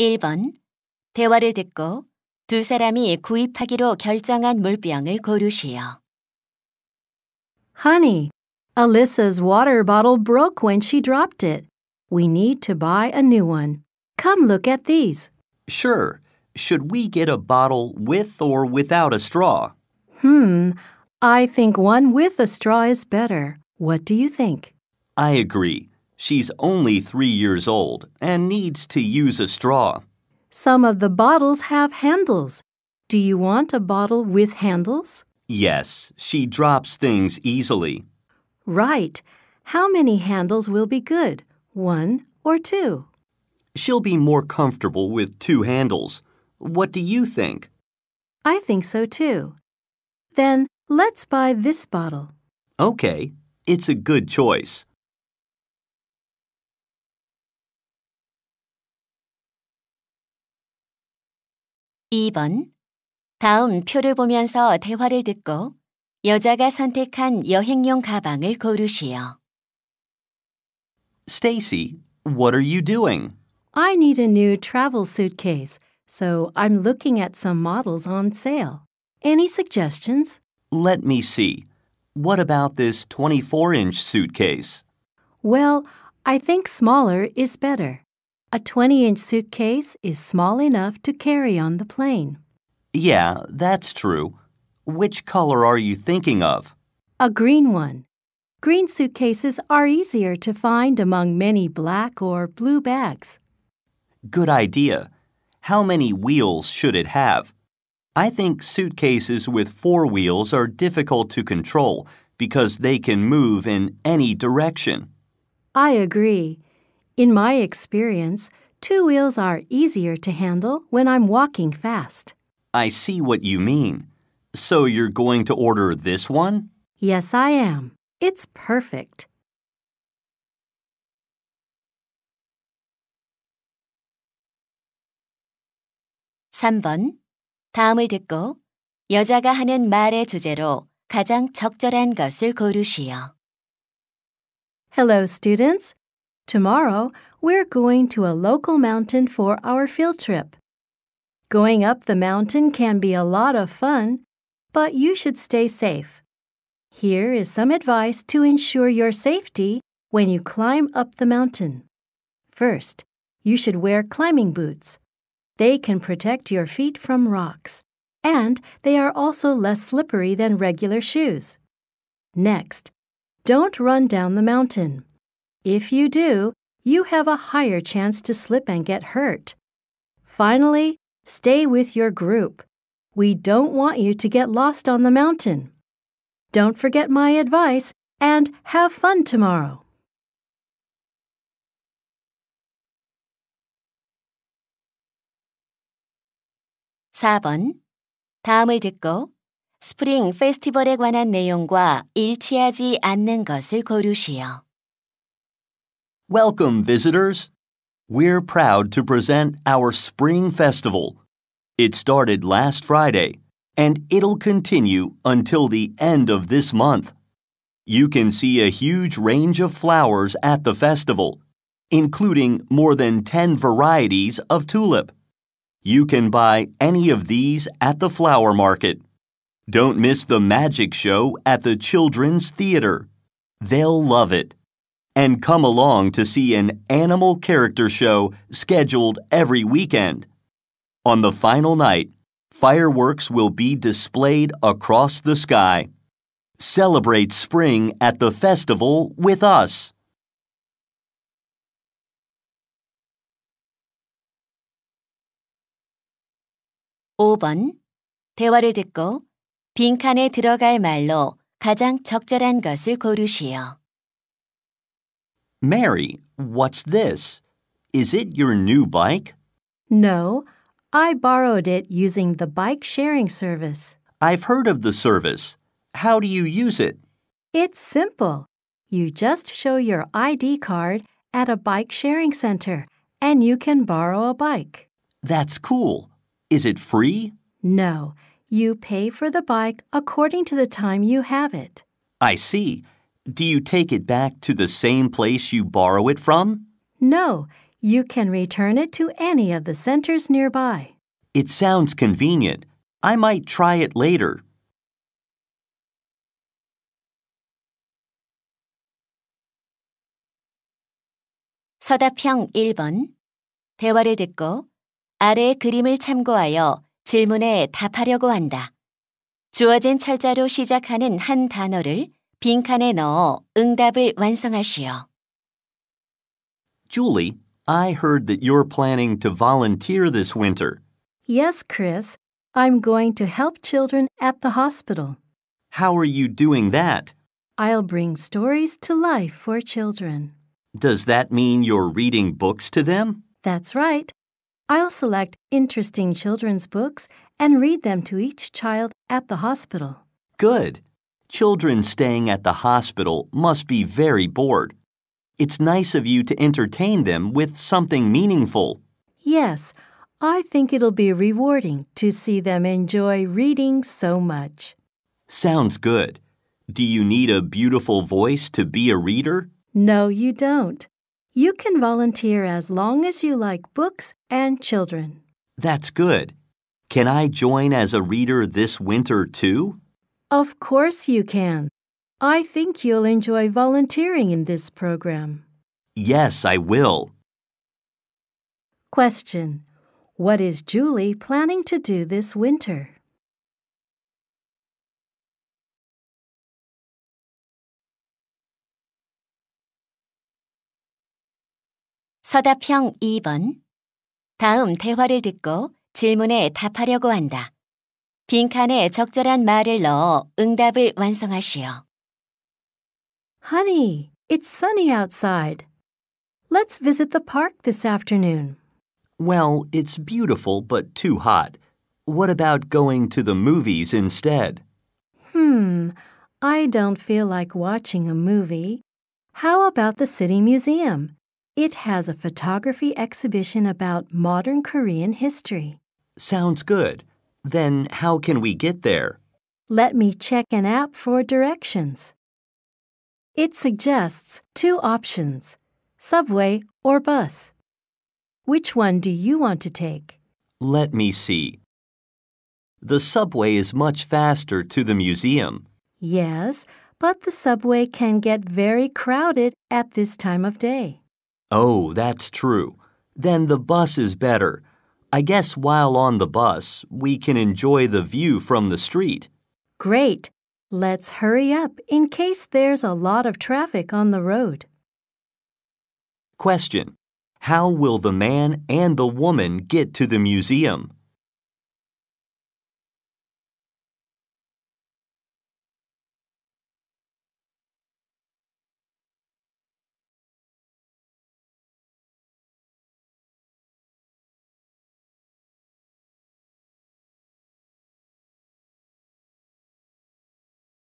1번 대화를 듣고 두 사람이 구입하기로 결정한 물병을 고르시오. Honey, Alyssa's water bottle broke when she dropped it. We need to buy a new one. Come look at these. Sure. Should we get a bottle with or without a straw? Hmm. I think one with a straw is better. What do you think? I agree. She's only three years old and needs to use a straw. Some of the bottles have handles. Do you want a bottle with handles? Yes, she drops things easily. Right. How many handles will be good? One or two? She'll be more comfortable with two handles. What do you think? I think so too. Then let's buy this bottle. Okay, it's a good choice. 2번 다음 표를 보면서 대화를 듣고 여자가 선택한 여행용 가방을 고르시오. Stacy, what are you doing? I need a new travel suitcase, so I'm looking at some models on sale. Any suggestions? Let me see. What about this 24 inch suitcase? Well, I think smaller is better. A 20 inch suitcase is small enough to carry on the plane. Yeah, that's true. Which color are you thinking of? A green one. Green suitcases are easier to find among many black or blue bags. Good idea. How many wheels should it have? I think suitcases with four wheels are difficult to control because they can move in any direction. I agree. In my experience, two wheels are easier to handle when I'm walking fast. I see what you mean. So you're going to order this one? Yes, I am. It's perfect. (3번) 다음을 듣고 여자가 하는 말의 주제로 가장 적절한 것을 고르시오. Hello, students. Tomorrow, we're going to a local mountain for our field trip. Going up the mountain can be a lot of fun, but you should stay safe. Here is some advice to ensure your safety when you climb up the mountain. First, you should wear climbing boots. They can protect your feet from rocks, and they are also less slippery than regular shoes. Next, don't run down the mountain. If you do, you have a higher chance to slip and get hurt. Finally, stay with your group. We don't want you to get lost on the mountain. Don't forget my advice and have fun tomorrow. (4번) 다음을 듣고 스프링 페스티벌에 관한 내용과 일치하지 않는 것을 고르시오. Welcome, visitors! We're proud to present our Spring Festival. It started last Friday, and it'll continue until the end of this month. You can see a huge range of flowers at the festival, including more than 10 varieties of tulip. You can buy any of these at the flower market. Don't miss the magic show at the Children's Theater. They'll love it and come along to see an animal character show scheduled every weekend. On the final night, fireworks will be displayed across the sky. Celebrate spring at the festival with us. (5번) 대화를 듣고 빈칸에 들어갈 말로 가장 적절한 것을 고르시오. Mary, what's this? Is it your new bike? No, I borrowed it using the bike sharing service. I've heard of the service. How do you use it? It's simple. You just show your ID card at a bike sharing center and you can borrow a bike. That's cool. Is it free? No, you pay for the bike according to the time you have it. I see. Do you take it back to the same place you borrow it from? No, you can return it to any of the centers nearby. It sounds convenient. I might try it later. 서답형 1번 대화를 듣고 아래의 그림을 참고하여 질문에 답하려고 한다. 주어진 철자로 시작하는 한 단어를 빈칸에 넣어 응답을 완성하시오. Julie, I heard that you're planning to volunteer this winter. Yes, Chris. I'm going to help children at the hospital. How are you doing that? I'll bring stories to life for children. Does that mean you're reading books to them? That's right. I'll select interesting children's books and read them to each child at the hospital. Good. Children staying at the hospital must be very bored. It's nice of you to entertain them with something meaningful. Yes, I think it'll be rewarding to see them enjoy reading so much. Sounds good. Do you need a beautiful voice to be a reader? No, you don't. You can volunteer as long as you like books and children. That's good. Can I join as a reader this winter too? Of course you can. I think you'll enjoy volunteering in this program. Yes, I will. Question. What is Julie planning to do this winter? 서답형 2번. 다음 대화를 듣고 질문에 답하려고 한다. 빈칸에 적절한 말을 넣어 응답을 완성하시오. Honey, it's sunny outside. Let's visit the park this afternoon. Well, it's beautiful but too hot. What about going to the movies instead? Hmm, I don't feel like watching a movie. How about the City Museum? It has a photography exhibition about modern Korean history. Sounds good. Then how can we get there? Let me check an app for directions. It suggests two options, subway or bus. Which one do you want to take? Let me see. The subway is much faster to the museum. Yes, but the subway can get very crowded at this time of day. Oh, that's true. Then the bus is better. I guess while on the bus, we can enjoy the view from the street. Great. Let's hurry up in case there's a lot of traffic on the road. Question. How will the man and the woman get to the museum?